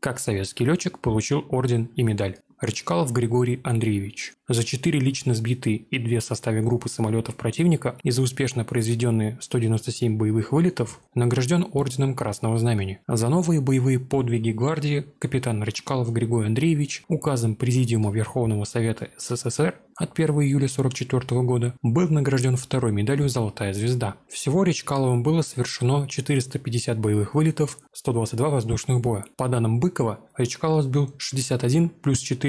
как советский летчик получил орден и медаль. Рычкалов Григорий Андреевич. За четыре лично сбитые и две в составе группы самолетов противника и за успешно произведенные 197 боевых вылетов награжден Орденом Красного Знамени. За новые боевые подвиги гвардии капитан Рычкалов Григорий Андреевич указом Президиума Верховного Совета СССР от 1 июля 1944 года, был награжден второй медалью «Золотая звезда». Всего Речкаловым было совершено 450 боевых вылетов, 122 воздушных боя. По данным Быкова, Речкалов сбил 61 плюс 4